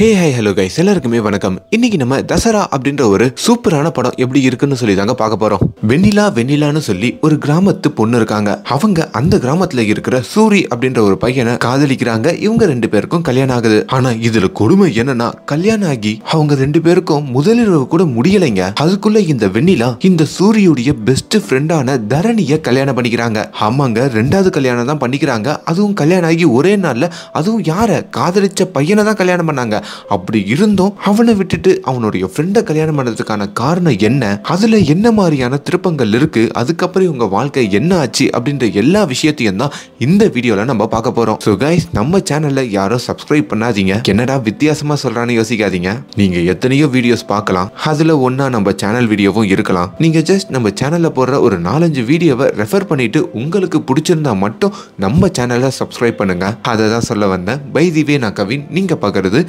ஹே hey hello guys எல்லாருக்குமே வணக்கம் இன்னைக்கு நம்ம தசரா அப்படின்ற ஒரு சூப்பரான படம் எப்படி இருக்குன்னு சொல்லி தாங்க பார்க்க போறோம் வெண்ணிலா வெண்ணிலான்னு சொல்லி ஒரு கிராமத்து பொண்ணு இருக்காங்க அவங்க அந்த கிராமத்துல இருக்கிற சூரி அப்படின்ற ஒரு பையனை காதலிக்கிறாங்க இவங்க ரெண்டு பேருக்கும் கல்யாணம் ஆகுது ஆனா இதுல கொடுமை என்னன்னா கல்யாணம் ஆகி அவங்க ரெண்டு பேருக்கும் முதலிரவு கூட முடியலைங்க அதுக்குள்ள இந்த வெண்ணிலா இந்த சூரியுடைய பெஸ்ட் ஃப்ரெண்டான தரணிய கல்யாணம் பண்ணிக்கிறாங்க ஆமாங்க ரெண்டாவது கல்யாணம் தான் பண்ணிக்கிறாங்க அதுவும் கல்யாணம் ஆகி ஒரே நாள்ல அதுவும் யார காதலிச்ச பையனை தான் கல்யாணம் பண்ணாங்க அப்படி இருந்தும் அவனை விட்டுட்டு அவனுடைய ஃப்ரெண்டை கல்யாணம் பண்ணுறதுக்கான காரணம் என்ன அதில் என்ன மாதிரியான திருப்பங்கள் இருக்கு அதுக்கப்புறம் இவங்க வாழ்க்கை என்ன ஆச்சு அப்படின்ற எல்லா விஷயத்தையும் தான் இந்த வீடியோவில் நம்ம பார்க்க போகிறோம் ஸோ கைஸ் நம்ம சேனலில் யாரும் சப்ஸ்கிரைப் பண்ணாதீங்க என்னடா வித்தியாசமாக சொல்கிறான்னு யோசிக்காதீங்க நீங்கள் எத்தனையோ வீடியோஸ் பார்க்கலாம் அதில் ஒன்றா நம்ம சேனல் வீடியோவும் இருக்கலாம் நீங்கள் ஜஸ்ட் நம்ம சேனலில் போடுற ஒரு நாலஞ்சு வீடியோவை ரெஃபர் பண்ணிட்டு உங்களுக்கு பிடிச்சிருந்தா மட்டும் நம்ம சேனலை சப்ஸ்கிரைப் பண்ணுங்க அதை தான் சொல்ல வந்தேன் பை தி வே நான் கவின் நீங்கள் பார்க்குறது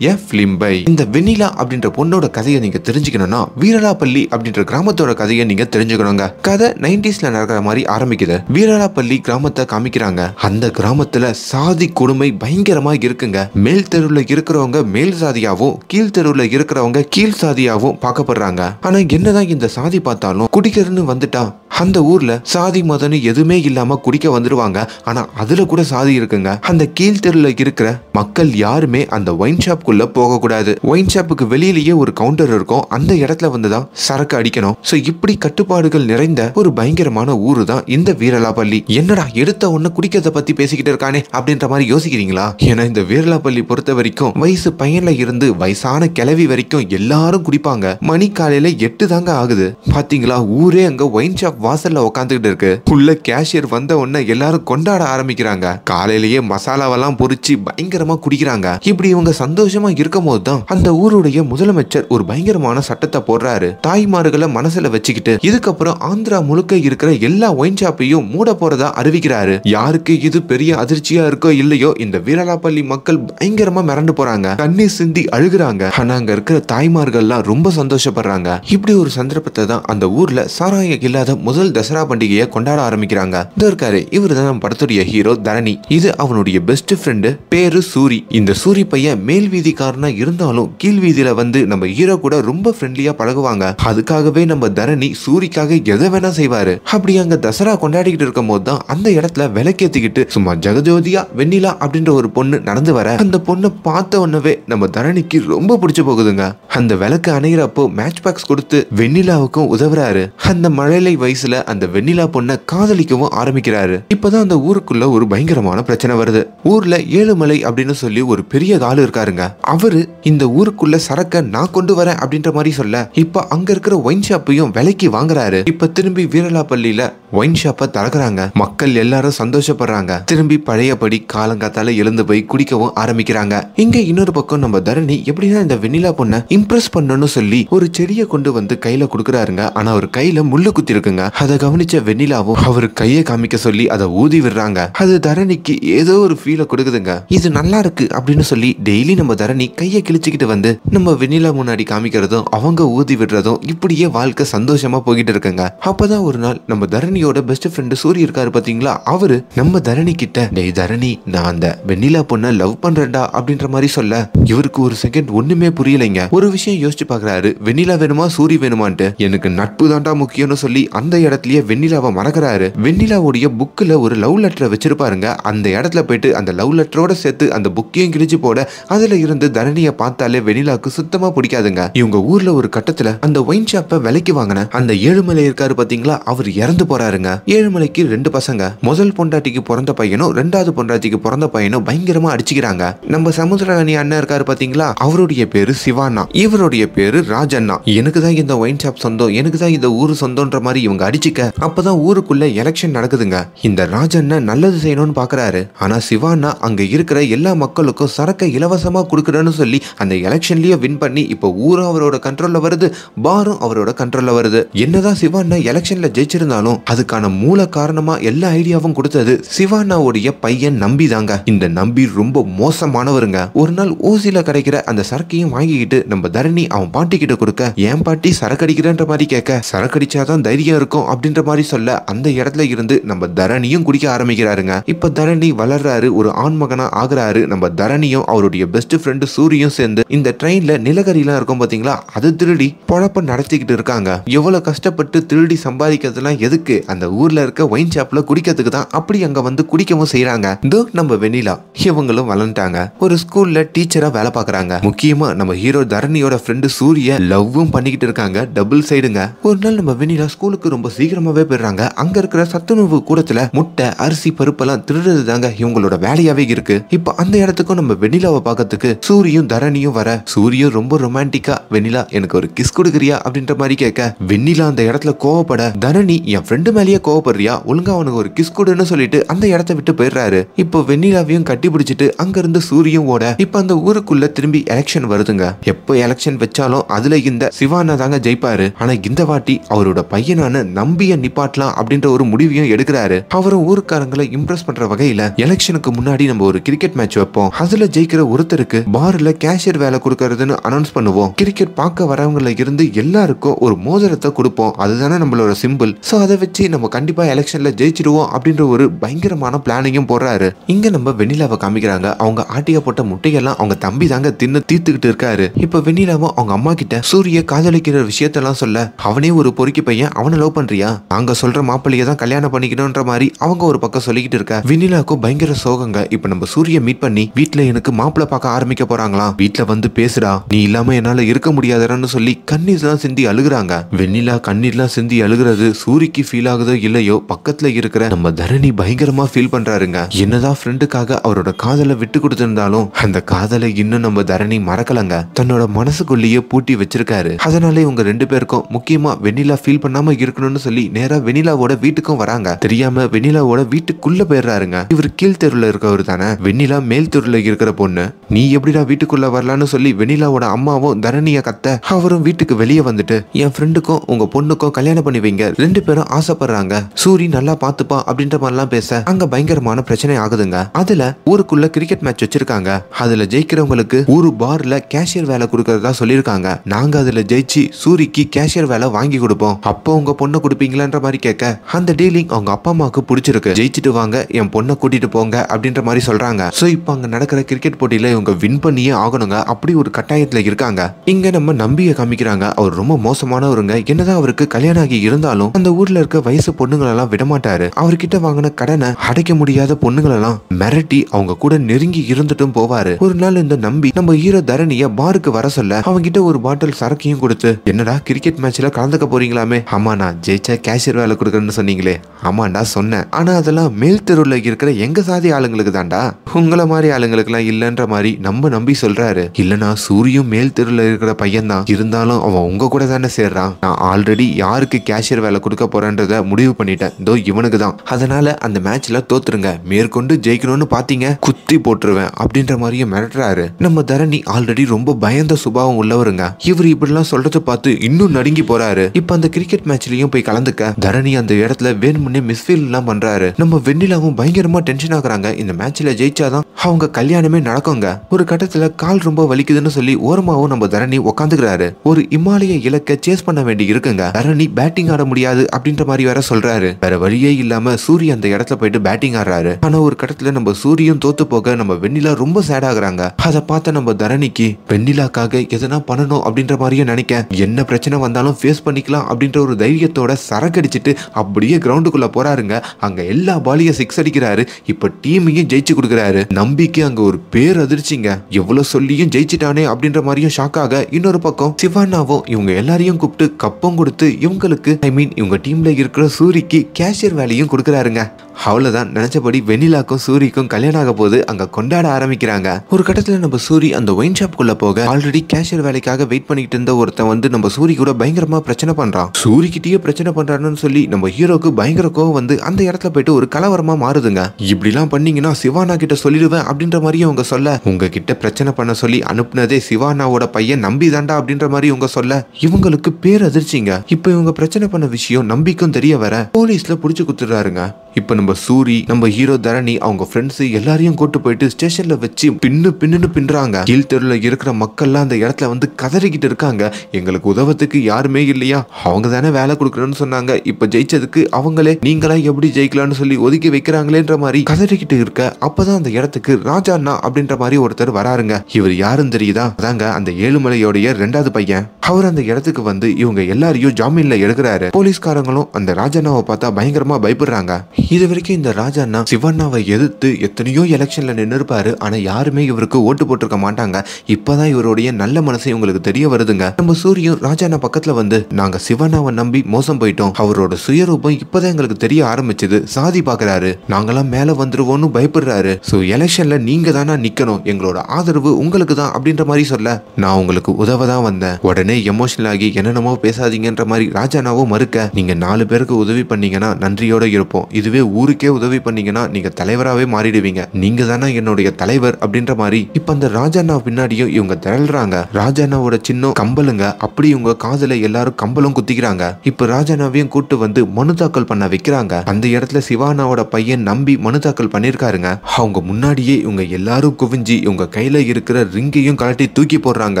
பிலிம்பை இந்த வெண்ணிலா அப்படின்ற பொண்ணோட கதையை நீங்க தெரிஞ்சுக்கணும்னா வீரலாப்பள்ளி அப்படின்ற கிராமத்தோட கதையை நீங்க தெரிஞ்சுக்கணுங்க கதை நைன்டிஸ்ல நடக்கிற மாதிரி ஆரம்பிக்குது வீரலாப்பள்ளி கிராமத்தை காமிக்கிறாங்க அந்த கிராமத்துல சாதி கொடுமை பயங்கரமா இருக்குங்க மேல் தெருவில் இருக்கிறவங்க மேல் சாதியாவும் கீழ் தெருவில் இருக்கிறவங்க கீழ் சாதியாவும் பார்க்கப்படுறாங்க ஆனா என்னதான் இந்த சாதி பார்த்தாலும் குடிக்கிறன்னு வந்துட்டா அந்த ஊர்ல சாதி மதன்னு எதுவுமே இல்லாம குடிக்க வந்துருவாங்க ஆனா அதுல கூட சாதி இருக்குங்க அந்த கீழ் தெருவில் இருக்கிற மக்கள் யாருமே அந்த ஒயின் ஷாப்குள்ள ஷாப்புக்குள்ள போகக்கூடாது ஒயின் ஷாப்புக்கு வெளியிலேயே ஒரு கவுண்டர் இருக்கும் அந்த இடத்துல வந்து தான் சரக்கு அடிக்கணும் ஸோ இப்படி கட்டுப்பாடுகள் நிறைந்த ஒரு பயங்கரமான ஊரு தான் இந்த வீரலாப்பள்ளி என்னடா எடுத்த ஒன்னு குடிக்கிறத பத்தி பேசிக்கிட்டு இருக்கானே அப்படின்ற மாதிரி யோசிக்கிறீங்களா ஏன்னா இந்த வீரலாப்பள்ளி பொறுத்த வரைக்கும் வயசு பையன்ல இருந்து வயசான கிளவி வரைக்கும் எல்லாரும் குடிப்பாங்க மணி காலையில எட்டு தாங்க ஆகுது பாத்தீங்களா ஊரே அங்க ஒயின் ஷாப் வாசல்ல உக்காந்துகிட்டு இருக்கு உள்ள கேஷியர் வந்த உடனே எல்லாரும் கொண்டாட ஆரம்பிக்கிறாங்க காலையிலேயே மசாலாவெல்லாம் பொறிச்சு பயங்கரமா குடிக்கிறாங்க இப்படி இவங்க சந்தோஷமா அதிகமா இருக்கும் போதுதான் தான் அந்த ஊருடைய முதலமைச்சர் ஒரு பயங்கரமான சட்டத்தை போடுறாரு தாய்மார்களை மனசுல வச்சுக்கிட்டு இதுக்கப்புறம் ஆந்திரா முழுக்க இருக்கிற எல்லா ஒயின் ஷாப்பையும் மூட போறதா அறிவிக்கிறாரு யாருக்கு இது பெரிய அதிர்ச்சியா இருக்கோ இல்லையோ இந்த வீரலாப்பள்ளி மக்கள் பயங்கரமா மிரண்டு போறாங்க கண்ணீர் சிந்தி அழுகுறாங்க ஆனா அங்க இருக்கிற தாய்மார்கள்லாம் ரொம்ப சந்தோஷப்படுறாங்க இப்படி ஒரு சந்தர்ப்பத்தை தான் அந்த ஊர்ல சாராய இல்லாத முதல் தசரா பண்டிகையை கொண்டாட ஆரம்பிக்கிறாங்க இந்த இருக்காரு இவர் தான் நம்ம படத்துடைய ஹீரோ தரணி இது அவனுடைய பெஸ்ட் ஃப்ரெண்டு பேரு சூரி இந்த சூரி பையன் மேல் வீதி கெட்டிக்காரனாக இருந்தாலும் கீழ் வீதியில் வந்து நம்ம ஹீரோ கூட ரொம்ப ஃப்ரெண்ட்லியாக பழகுவாங்க அதுக்காகவே நம்ம தரணி சூரிக்காக எதை வேணா செய்வாரு அப்படி அங்க தசரா கொண்டாடிக்கிட்டு இருக்கும் போதுதான் தான் அந்த இடத்துல விளக்கேத்திக்கிட்டு சும்மா ஜெகஜோதியா வெண்ணிலா அப்படின்ற ஒரு பொண்ணு நடந்து வர அந்த பொண்ணை பார்த்த உடனே நம்ம தரணிக்கு ரொம்ப பிடிச்சு போகுதுங்க அந்த விளக்கு அணையிறப்போ மேட்ச் பாக்ஸ் கொடுத்து வெண்ணிலாவுக்கும் உதவுறாரு அந்த மழலை வயசுல அந்த வெண்ணிலா பொண்ணை காதலிக்கவும் ஆரம்பிக்கிறாரு இப்பதான் அந்த ஊருக்குள்ள ஒரு பயங்கரமான பிரச்சனை வருது ஊர்ல ஏழுமலை அப்படின்னு சொல்லி ஒரு பெரிய காலு இருக்காருங்க அவர் இந்த ஊருக்குள்ள சரக்கை நான் கொண்டு வரேன் அப்படின்ற மாதிரி சொல்ல இப்போ அங்க இருக்கிற ஒயின் ஷாப்பையும் விலைக்கு வாங்குறாரு இப்ப திரும்பி பள்ளியில ஒயின் ஷாப்பை திறக்கிறாங்க மக்கள் எல்லாரும் சந்தோஷப்படுறாங்க திரும்பி பழையபடி காலங்காத்தால எழுந்து போய் குடிக்கவும் ஆரம்பிக்கிறாங்க இங்க இன்னொரு பக்கம் நம்ம தரணி எப்படின்னா இந்த வெண்ணிலா பொண்ணை இம்ப்ரெஸ் பண்ணணும்னு சொல்லி ஒரு செடியை கொண்டு வந்து கையில கொடுக்குறாருங்க ஆனா அவர் கையில முள்ளு குத்தி இருக்குங்க அதை கவனிச்ச வெண்ணிலாவும் அவர் கையை காமிக்க சொல்லி அதை ஊதி விடுறாங்க அது தரணிக்கு ஏதோ ஒரு ஃபீலை கொடுக்குதுங்க இது நல்லா இருக்கு அப்படின்னு சொல்லி டெய்லி நம்ம தரணி கையை கிழிச்சுக்கிட்டு வந்து நம்ம வெண்ணிலா முன்னாடி காமிக்கிறதும் அவங்க ஊதி விடுறதும் இப்படியே வாழ்க்கை சந்தோஷமா போய்கிட்டு இருக்காங்க அப்பதான் ஒரு நாள் நம்ம தரணியோட பெஸ்ட் ஃப்ரெண்டு சூரிய இருக்காரு பாத்தீங்களா அவரு நம்ம தரணி கிட்ட டேய் தரணி நான் அந்த வெண்ணிலா பொண்ணை லவ் பண்றேன்டா அப்படின்ற மாதிரி சொல்ல இவருக்கு ஒரு செகண்ட் ஒண்ணுமே புரியலைங்க ஒரு விஷயம் யோசிச்சு பாக்குறாரு வெண்ணிலா வேணுமா சூரிய வேணுமான்ட்டு எனக்கு நட்பு தான்டா முக்கியம்னு சொல்லி அந்த இடத்துலயே வெண்ணிலாவை மறக்கிறாரு வெண்ணிலாவுடைய புக்கில் ஒரு லவ் லெட்டரை வச்சிருப்பாருங்க அந்த இடத்துல போயிட்டு அந்த லவ் லெட்டரோட சேர்த்து அந்த புக்கையும் கிழிச்சு போட அதுல இருந்த வந்து தரணிய பார்த்தாலே வெனிலாக்கு சுத்தமா பிடிக்காதுங்க இவங்க ஊர்ல ஒரு கட்டத்துல அந்த ஒயின் ஷாப்பை விலைக்கு வாங்கின அந்த ஏழுமலை இருக்காரு பாத்தீங்களா அவர் இறந்து போறாருங்க ஏழுமலைக்கு ரெண்டு பசங்க முதல் பொண்டாட்டிக்கு பிறந்த பையனும் ரெண்டாவது பொண்டாட்டிக்கு பிறந்த பையனும் பயங்கரமா அடிச்சுக்கிறாங்க நம்ம சமுத்திரராணி அண்ணன் இருக்காரு பாத்தீங்களா அவருடைய பேரு சிவானா இவருடைய பேரு ராஜண்ணா எனக்கு தான் இந்த ஒயின் ஷாப் சொந்தம் எனக்கு தான் இந்த ஊரு சொந்தம்ன்ற மாதிரி இவங்க அடிச்சுக்க அப்பதான் ஊருக்குள்ள எலெக்ஷன் நடக்குதுங்க இந்த ராஜண்ணா நல்லது செய்யணும்னு பாக்குறாரு ஆனா சிவானா அங்க இருக்கிற எல்லா மக்களுக்கும் சரக்கை இலவசமா கொடுக்க கொடுக்குறேன்னு சொல்லி அந்த எலெக்ஷன்லயே வின் பண்ணி இப்போ ஊரும் அவரோட கண்ட்ரோல்ல வருது பாரும் அவரோட கண்ட்ரோல்ல வருது என்னதான் சிவாண்ணா எலெக்ஷன்ல ஜெயிச்சிருந்தாலும் அதுக்கான மூல காரணமா எல்லா ஐடியாவும் கொடுத்தது சிவாண்ணாவுடைய பையன் நம்பி தாங்க இந்த நம்பி ரொம்ப மோசமானவருங்க ஒரு நாள் ஊசியில கிடைக்கிற அந்த சரக்கையும் வாங்கிக்கிட்டு நம்ம தரணி அவன் பாட்டி கிட்ட கொடுக்க ஏன் பாட்டி சரக்கு அடிக்கிறன்ற மாதிரி கேட்க சரக்கு அடிச்சாதான் தைரியம் இருக்கும் அப்படின்ற மாதிரி சொல்ல அந்த இடத்துல இருந்து நம்ம தரணியும் குடிக்க ஆரம்பிக்கிறாருங்க இப்ப தரணி வளர்றாரு ஒரு ஆண்மகனா ஆகுறாரு நம்ம தரணியும் அவருடைய பெஸ்ட் ஃப்ரெண்ட் ரெண்டு சூரியும் சேர்ந்து இந்த ட்ரெயின்ல எல்லாம் இருக்கும் பாத்தீங்களா அது திருடி பொழப்ப நடத்திக்கிட்டு இருக்காங்க எவ்வளவு கஷ்டப்பட்டு திருடி சம்பாதிக்கிறதுலாம் எதுக்கு அந்த ஊர்ல இருக்க ஒயின் ஷாப்ல குடிக்கிறதுக்கு தான் அப்படி அங்க வந்து குடிக்கவும் செய்யறாங்க இது நம்ம வெண்ணிலா இவங்களும் வளர்ந்துட்டாங்க ஒரு ஸ்கூல்ல டீச்சரா வேலை பாக்குறாங்க முக்கியமா நம்ம ஹீரோ தரணியோட ஃப்ரெண்டு சூரிய லவ்வும் பண்ணிக்கிட்டு இருக்காங்க டபுள் சைடுங்க ஒரு நாள் நம்ம வெண்ணிலா ஸ்கூலுக்கு ரொம்ப சீக்கிரமாவே போயிடுறாங்க அங்க இருக்கிற சத்துணவு கூடத்துல முட்டை அரிசி பருப்பெல்லாம் திருடுறது தாங்க இவங்களோட வேலையாவே இருக்கு இப்போ அந்த இடத்துக்கும் நம்ம வெண்ணிலாவை பார்க்கறதுக்கு சூரியும் தரணியும் வர சூரியன் ரொம்ப ரொமான்டிக்கா வெண்ணிலா எனக்கு ஒரு கிஸ் கொடுக்குறியா அப்படின்ற மாதிரி கேட்க வெண்ணிலா அந்த இடத்துல கோவப்பட தரணி என் ஃப்ரெண்டு மேலேயே கோவப்படுறியா ஒழுங்கா அவனுக்கு ஒரு கிஸ் கொடுன்னு சொல்லிட்டு அந்த இடத்த விட்டு போயிடுறாரு இப்போ வெண்ணிலாவையும் கட்டி பிடிச்சிட்டு இருந்து சூரியன் ஓட இப்ப அந்த ஊருக்குள்ள திரும்பி எலெக்ஷன் வருதுங்க எப்போ எலெக்ஷன் வச்சாலும் அதுல இந்த சிவானா தாங்க ஜெயிப்பாரு ஆனா இந்த வாட்டி அவரோட பையனான நம்பிய நிப்பாட்டலாம் அப்படின்ற ஒரு முடிவையும் எடுக்கிறாரு அவரும் ஊருக்காரங்களை இம்ப்ரெஸ் பண்ற வகையில எலெக்ஷனுக்கு முன்னாடி நம்ம ஒரு கிரிக்கெட் மேட்ச் வைப்போம் அதுல ஜெயிக்கிற ஒருத்தருக்கு பார்ல கேஷியர் வேலை கொடுக்கறதுன்னு அனௌன்ஸ் பண்ணுவோம் கிரிக்கெட் பார்க்க வரவங்கள இருந்து எல்லாருக்கும் ஒரு மோதிரத்தை கொடுப்போம் அதுதானே நம்மளோட சிம்பிள் ஸோ அதை வச்சு நம்ம கண்டிப்பாக எலெக்ஷனில் ஜெயிச்சிடுவோம் அப்படின்ற ஒரு பயங்கரமான பிளானிங்கும் போடுறாரு இங்கே நம்ம வெண்ணிலாவை காமிக்கிறாங்க அவங்க ஆட்டியா போட்ட முட்டையெல்லாம் அவங்க தம்பி தாங்க தின்னு தீர்த்துக்கிட்டு இருக்காரு இப்போ வெண்ணிலாவும் அவங்க அம்மா கிட்ட சூரிய காதலிக்கிற விஷயத்தெல்லாம் சொல்ல அவனே ஒரு பொறுக்கி பையன் அவனை லவ் பண்றியா நாங்க சொல்ற மாப்பிள்ளைய தான் கல்யாணம் பண்ணிக்கணும்ன்ற மாதிரி அவங்க ஒரு பக்கம் சொல்லிக்கிட்டு இருக்க வெண்ணிலாவுக்கும் பயங்கர சோகங்க இப்ப நம்ம சூரிய மீட் பண்ணி வீட்டுல எனக்கு மாப்பிள்ளை பார்க்க ஆரம்பிக்க போறாங்களா வீட்டுல வந்து பேசுடா நீ இல்லாம என்னால இருக்க முடியாதான்னு சொல்லி கண்ணீர் எல்லாம் சிந்தி அழுகுறாங்க வெண்ணிலா கண்ணீர்லாம் சிந்தி அழுகிறது சூரிக்கு ஃபீல் ஆகுதோ இல்லையோ பக்கத்துல இருக்கிற நம்ம தரணி பயங்கரமா ஃபீல் பண்றாருங்க என்னதான் ஃப்ரெண்டுக்காக அவரோட காதலை விட்டு கொடுத்திருந்தாலும் அந்த காதலை இன்னும் நம்ம தரணி மறக்கலங்க தன்னோட மனசுக்குள்ளேயே பூட்டி வச்சிருக்காரு அதனால இவங்க ரெண்டு பேருக்கும் முக்கியமா வெண்ணிலா ஃபீல் பண்ணாம இருக்கணும்னு சொல்லி நேரா வெண்ணிலாவோட வீட்டுக்கும் வராங்க தெரியாம வெண்ணிலாவோட வீட்டுக்குள்ள போயிடுறாருங்க இவர் கீழ் இருக்கவர் தானே வெண்ணிலா மேல் தெருல இருக்கிற பொண்ணு நீ எப்படி எப்படிடா வீட்டுக்குள்ள வரலான்னு சொல்லி வெனிலாவோட அம்மாவும் தரணியை கத்த அவரும் வீட்டுக்கு வெளியே வந்துட்டு என் ஃப்ரெண்டுக்கும் உங்கள் பொண்ணுக்கும் கல்யாணம் பண்ணி வைங்க ரெண்டு பேரும் ஆசைப்படுறாங்க சூரி நல்லா பார்த்துப்பா அப்படின்ற மாதிரிலாம் பேச அங்கே பயங்கரமான பிரச்சனை ஆகுதுங்க அதில் ஊருக்குள்ள கிரிக்கெட் மேட்ச் வச்சிருக்காங்க அதில் ஜெயிக்கிறவங்களுக்கு ஒரு பார்ல கேஷியர் வேலை கொடுக்கறதா சொல்லியிருக்காங்க நாங்க அதில் ஜெயிச்சு சூரிக்கு கேஷியர் வேலை வாங்கி கொடுப்போம் அப்போ உங்க பொண்ணை கொடுப்பீங்களான்ற மாதிரி கேட்க அந்த டீலிங் அவங்க அப்பா அம்மாவுக்கு பிடிச்சிருக்கு ஜெயிச்சுட்டு வாங்க என் பொண்ணை கூட்டிட்டு போங்க அப்படின்ற மாதிரி சொல்றாங்க ஸோ இப்போ அங்கே நடக்கிற கிரிக்கெட் போட்டியில இவங்க வின் வின் பண்ணியே ஆகணுங்க அப்படி ஒரு கட்டாயத்துல இருக்காங்க இங்க நம்ம நம்பியை காமிக்கிறாங்க அவர் ரொம்ப மோசமானவருங்க என்னதான் அவருக்கு கல்யாணம் ஆகி இருந்தாலும் அந்த ஊர்ல இருக்க வயசு பொண்ணுங்களெல்லாம் விடமாட்டாரு அவர்கிட்ட வாங்கின கடனை அடைக்க முடியாத பொண்ணுங்களெல்லாம் மிரட்டி அவங்க கூட நெருங்கி இருந்துட்டும் போவாரு ஒரு நாள் இந்த நம்பி நம்ம ஹீரோ தரணிய பாருக்கு வர சொல்ல கிட்ட ஒரு பாட்டில் சரக்கையும் கொடுத்து என்னடா கிரிக்கெட் மேட்ச்ல கலந்துக்க போறீங்களாமே நான் ஜெயிச்சா கேஷியர் வேலை கொடுக்குறேன்னு சொன்னீங்களே ஆமாண்டா சொன்னேன் ஆனா அதெல்லாம் மேல் தெருவில் இருக்கிற எங்க சாதி ஆளுங்களுக்கு தாண்டா உங்களை மாதிரி எல்லாம் இல்லைன்ற மாதிரி நம்ம நம்பி சொல்றாரு இல்லனா சூரியும் மேல் தெருல இருக்கிற பையன் தான் இருந்தாலும் அவன் உங்க கூட தானே சேர்றான் நான் ஆல்ரெடி யாருக்கு கேஷியர் வேலை கொடுக்க போறேன்றத முடிவு பண்ணிட்டேன் தோ இவனுக்கு தான் அதனால அந்த மேட்ச்ல தோத்துருங்க மேற்கொண்டு ஜெயிக்கணும்னு பாத்தீங்க குத்தி போட்டுருவேன் அப்படின்ற மாதிரியும் மிரட்டுறாரு நம்ம தரணி ஆல்ரெடி ரொம்ப பயந்த சுபாவம் உள்ளவருங்க இவர் இப்படிலாம் சொல்றதை பார்த்து இன்னும் நடுங்கி போறாரு இப்ப அந்த கிரிக்கெட் மேட்ச்லயும் போய் கலந்துக்க தரணி அந்த இடத்துல மிஸ் மிஸ்ஃபீல் எல்லாம் பண்றாரு நம்ம வெண்ணிலாவும் பயங்கரமா டென்ஷன் ஆகுறாங்க இந்த மேட்ச்ல ஜெயிச்சாதான் அவங்க கல்யாணமே நடக்குங்க ஒரு கட்டத்தில் கால் ரொம்ப வலிக்குதுன்னு சொல்லி ஓரமாவும் நம்ம தரணி உட்காந்துக்கிறாரு ஒரு இமாலய இலக்க சேஸ் பண்ண வேண்டி இருக்குங்க தரணி பேட்டிங் ஆட முடியாது அப்படின்ற மாதிரி வேற சொல்றாரு வேற வழியே இல்லாம சூரிய அந்த இடத்துல போயிட்டு பேட்டிங் ஆடுறாரு ஆனா ஒரு கட்டத்துல நம்ம சூரியன் தோத்து போக நம்ம வெண்ணிலா ரொம்ப சேட் ஆகுறாங்க அதை பார்த்த நம்ம தரணிக்கு வெண்ணிலாக்காக எதனா பண்ணணும் அப்படின்ற மாதிரியே நினைக்க என்ன பிரச்சனை வந்தாலும் ஃபேஸ் பண்ணிக்கலாம் அப்படின்ற ஒரு தைரியத்தோட சரக்கடிச்சிட்டு அப்படியே கிரவுண்டுக்குள்ள போறாருங்க அங்க எல்லா பாலியும் சிக்ஸ் அடிக்கிறாரு இப்ப டீமையும் ஜெயிச்சு கொடுக்குறாரு நம்பிக்கை அங்க ஒரு பேர் அதிர்ச்சிங்க எவ்வளோ சொல்லியும் ஜெயிச்சிட்டானே அப்படின்ற மாதிரியும் ஷாக்காக இன்னொரு பக்கம் சிவானாவும் இவங்க எல்லாரையும் கூப்பிட்டு கப்பம் கொடுத்து இவங்களுக்கு ஐ மீன் இவங்க டீம்ல இருக்கிற சூரிக்கு கேஷியர் வேலையும் கொடுக்குறாருங்க அவ்வளவுதான் நினைச்சபடி வெண்ணிலாக்கும் சூரிக்கும் கல்யாணம் ஆக போது அங்க கொண்டாட ஆரம்பிக்கிறாங்க ஒரு கட்டத்தில் நம்ம சூரி அந்த ஒயின் ஷாப்குள்ள போக ஆல்ரெடி கேஷியர் வேலைக்காக வெயிட் பண்ணிட்டு இருந்த ஒருத்தன் வந்து நம்ம சூரி கூட பயங்கரமா பிரச்சனை பண்றான் சூரிக்கிட்டேயே பிரச்சனை பண்றான்னு சொல்லி நம்ம ஹீரோக்கு பயங்கர கோவம் வந்து அந்த இடத்துல போயிட்டு ஒரு கலவரமா மாறுதுங்க இப்படிலாம் பண்ணீங்கன்னா சிவானா கிட்ட சொல்லிடுவேன் அப்படின்ற மாதிரி அவங்க சொல்ல உங்ககிட்ட பிரச்சனை பண்ண சொல்லி அனுப்புனதே சிவானாவோட பையன் நம்பி தாண்டா அப்படின்ற மாதிரி இவங்க சொல்ல இவங்களுக்கு பேர் அதிர்ச்சிங்க இப்ப இவங்க பிரச்சனை பண்ண விஷயம் நம்பிக்கும் தெரிய வர போலீஸ்ல புடிச்சு குத்துறாருங்க இப்ப நம்ம சூரி நம்ம ஹீரோ தரணி அவங்க ஃப்ரெண்ட்ஸ் எல்லாரையும் கூட்டு போயிட்டு ஸ்டேஷன்ல வச்சு பின்னு பின்னுன்னு பின்றாங்க தெருல இருக்கிற எல்லாம் அந்த இடத்துல வந்து கதறிக்கிட்டு இருக்காங்க எங்களுக்கு உதவத்துக்கு யாருமே இல்லையா அவங்க தானே வேலை கொடுக்கணும்னு சொன்னாங்க இப்ப ஜெயிச்சதுக்கு அவங்களே நீங்களா எப்படி ஜெயிக்கலாம்னு சொல்லி ஒதுக்கி வைக்கிறாங்களேன்ற மாதிரி கதறிக்கிட்டு இருக்க அப்பதான் அந்த இடத்துக்கு ராஜா அண்ணா அப்படின்ற மாதிரி ஒருத்தர் வர வராருங்க இவர் யாருன்னு தெரியுதா அதாங்க அந்த ஏழுமலையோடைய ரெண்டாவது பையன் அவர் அந்த இடத்துக்கு வந்து இவங்க எல்லாரையும் ஜாமீன்ல எடுக்கிறாரு போலீஸ்காரங்களும் அந்த ராஜண்ணாவை பார்த்தா பயங்கரமா பயப்படுறாங்க இது வரைக்கும் இந்த ராஜண்ணா சிவண்ணாவை எதிர்த்து எத்தனையோ எலெக்ஷன்ல நின்றுப்பாரு ஆனா யாருமே இவருக்கு ஓட்டு போட்டிருக்க மாட்டாங்க இப்பதான் இவருடைய நல்ல மனசு இவங்களுக்கு தெரிய வருதுங்க நம்ம சூரியன் ராஜண்ணா பக்கத்துல வந்து நாங்க சிவண்ணாவை நம்பி மோசம் போயிட்டோம் அவரோட சுயரூபம் இப்பதான் எங்களுக்கு தெரிய ஆரம்பிச்சது சாதி பாக்குறாரு நாங்களாம் மேல வந்துருவோம்னு பயப்படுறாரு சோ எலெக்ஷன்ல நீங்க தானா நிக்கணும் எங்களோட ஆதரவு உங்களுக்கு தான் அப்படின்ற மாதிரி சொல்ல நான் உங்களுக்கு உதவ தான் வந்தேன் உடனே எமோஷனல் ஆகி என்னென்னமோ பேசாதீங்கன்ற மாதிரி ராஜானாவோ மறுக்க நீங்க நாலு பேருக்கு உதவி பண்ணீங்கன்னா நன்றியோட இருப்போம் இதுவே ஊருக்கே உதவி பண்ணீங்கன்னா நீங்க தலைவராகவே மாறிடுவீங்க நீங்க தானே என்னுடைய தலைவர் அப்படின்ற மாதிரி இப்ப அந்த ராஜாண்ணா பின்னாடியும் இவங்க திரள்றாங்க ராஜாண்ணாவோட சின்ன கம்பலுங்க அப்படி இவங்க காதல எல்லாரும் கம்பலும் குத்திக்கிறாங்க இப்ப ராஜாண்ணாவையும் கூட்டு வந்து மனு தாக்கல் பண்ண வைக்கிறாங்க அந்த இடத்துல சிவானாவோட பையன் நம்பி மனு தாக்கல் பண்ணிருக்காருங்க அவங்க முன்னாடியே இவங்க எல்லாரும் குவிஞ்சி இவங்க கையில இருக்கிற ரிங்கையும் கலட்டி தூக்கி போடுறாங்க